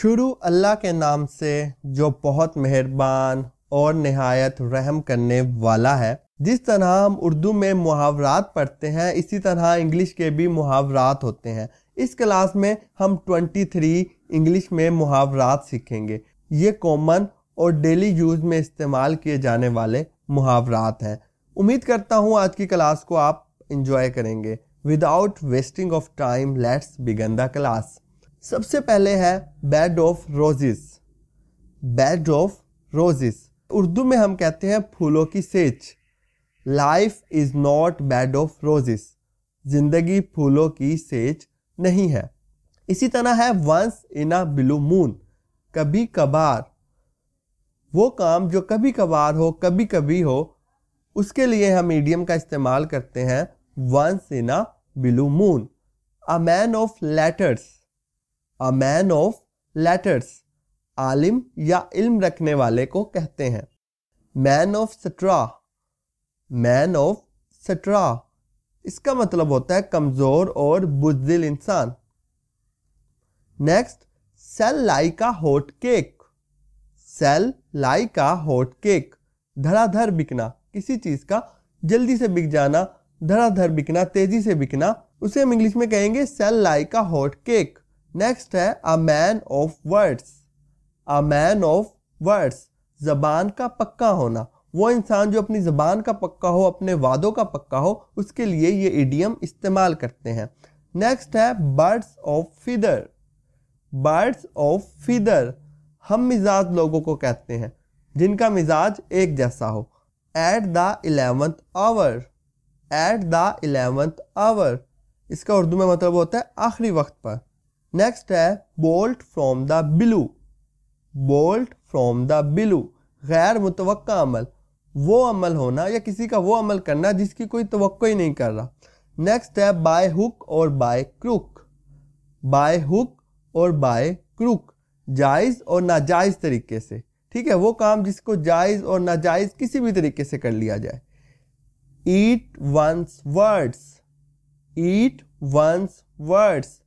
शुरू अल्लाह के नाम से जो बहुत मेहरबान और नहायत रहम करने वाला है जिस तरह हम उर्दू में मुहावरात पढ़ते हैं इसी तरह इंग्लिश के भी मुहावरात होते हैं इस क्लास में हम 23 इंग्लिश में मुहावरात सीखेंगे ये कॉमन और डेली यूज में इस्तेमाल किए जाने वाले मुहावरात हैं उम्मीद करता हूँ आज की क्लास को आप इंजॉय करेंगे without wasting of time let's begin the class सबसे पहले है bed of roses bed of roses Urdu में हम कहते हैं फूलों की सेज life is not bed of roses जिंदगी फूलों की सेज नहीं है इसी तरह है once in a blue moon कभी कभार वो काम जो कभी कभार हो कभी कभी हो उसके लिए हम मीडियम का इस्तेमाल करते हैं once in a blue moon a man of letters a man of letters आलिम या इल्म रखने वाले को कहते हैं man of straw man of straw इसका मतलब होता है कमज़ोर और बुजदिल इंसान नेक्स्ट सेल लाई का हॉट केक सेल लाई का हॉट केक धड़ाधड़ बिकना किसी चीज़ का जल्दी से बिक जाना धड़ाधड़ बिकना तेज़ी से बिकना उसे हम इंग्लिश में कहेंगे सेल लाई का हॉट केक नेक्स्ट है a man of words a man of words जबान का पक्का होना वो इंसान जो अपनी जबान का पक्का हो अपने वादों का पक्का हो उसके लिए ये इडियम इस्तेमाल करते हैं नेक्स्ट है birds of feather birds of feather हम मिजाज लोगों को कहते हैं जिनका मिजाज एक जैसा हो at the eleventh hour at the eleventh hour इसका उर्दू में मतलब होता है आखिरी वक्त पर नेक्स्ट है bolt from the blue bolt from the blue गैर मुतव अमल वो अमल होना या किसी का वो अमल करना जिसकी कोई तो ही नहीं कर रहा नेक्स्ट है बाय हुक और बाय क्रुक बाय हुक और बाय क्रुक जायज़ और नाजायज़ तरीके से ठीक है वो काम जिसको जायज़ और नाजायज़ किसी भी तरीके से कर लिया जाए eat one's words eat one's words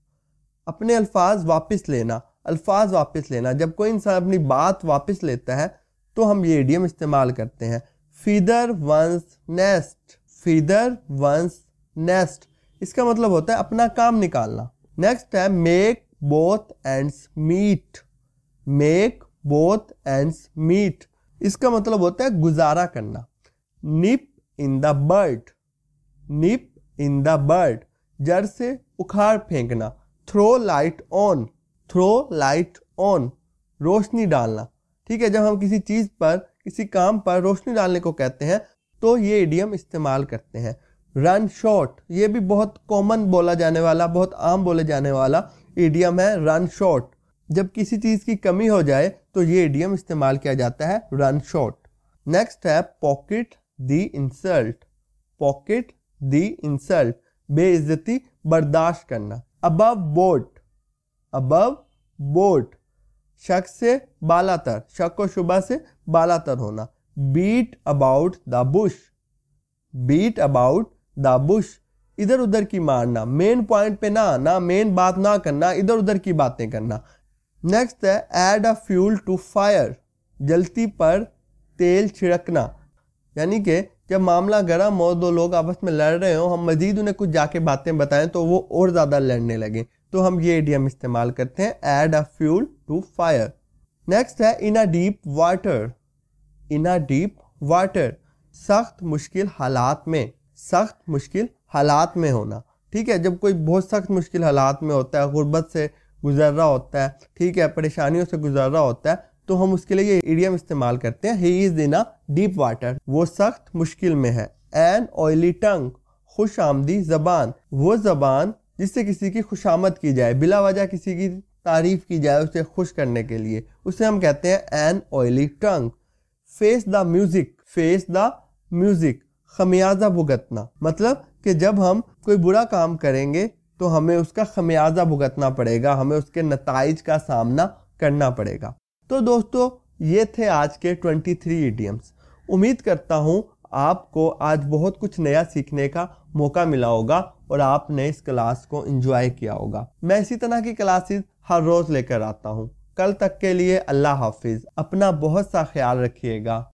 अपने अल्फाज वापस लेना अल्फाज वापस लेना जब कोई इंसान अपनी बात वापस लेता है तो हम ये एडियम इस्तेमाल करते हैं feather one's nest feather one's nest इसका मतलब होता है अपना काम निकालना नेक्स्ट है make both ends meet make both ends meet इसका मतलब होता है गुजारा करना nip in the bird nip in the bird जड़ से उखाड़ फेंकना throw light on throw light on रोशनी डालना ठीक है जब हम किसी चीज़ पर किसी काम पर रोशनी डालने को कहते हैं तो ये इडियम इस्तेमाल करते हैं रन शॉर्ट ये भी बहुत कॉमन बोला जाने वाला बहुत आम बोले जाने वाला इडियम है रन शॉट जब किसी चीज़ की कमी हो जाए तो ये इडियम इस्तेमाल किया जाता है रन शॉट नेक्स्ट है pocket the insult pocket the insult बेइज्जती बर्दाश्त करना अबव बोट अबव बोट शक से बाला तर शक को शुबा से बाला तर होना beat about the bush beat about the bush इधर उधर की मारना मेन पॉइंट पे ना आना मेन बात ना करना इधर उधर की बातें करना नेक्स्ट है add a fuel to fire जलती पर तेल छिड़कना यानी कि जब मामला गर्म हो दो लोग आपस में लड़ रहे हो हम मजीद उन्हें कुछ जाके बातें बताएं तो वो और ज़्यादा लड़ने लगे तो हम ये एडियम इस्तेमाल करते हैं add a fuel to fire next है in a deep water in a deep water सख्त मुश्किल हालात में सख्त मुश्किल हालात में होना ठीक है जब कोई बहुत सख्त मुश्किल हालात में होता है गुर्बत से गुजर रहा होता है ठीक है परेशानियों से गुजर रहा होता है तो हम उसके लिए ये इडियम इस्तेमाल करते हैं he is in a deep water वो सख्त मुश्किल में है एन ऑयली टंग खुश आमदी जबान वो जबान जिससे किसी की खुशामद की जाए बिला वजह किसी की तारीफ की जाए उसे खुश करने के लिए उसे हम कहते हैं an oily tongue face the music face the music खमियाजा भुगतना मतलब कि जब हम कोई बुरा काम करेंगे तो हमें उसका खमियाजा भुगतना पड़ेगा हमें उसके नतज का सामना करना पड़ेगा तो दोस्तों ये थे आज के 23 थ्री उम्मीद करता हूँ आपको आज बहुत कुछ नया सीखने का मौका मिला होगा और आपने इस क्लास को एंजॉय किया होगा मैं इसी तरह की क्लासेस हर रोज़ लेकर आता हूँ कल तक के लिए अल्लाह हाफिज़ अपना बहुत सा ख्याल रखिएगा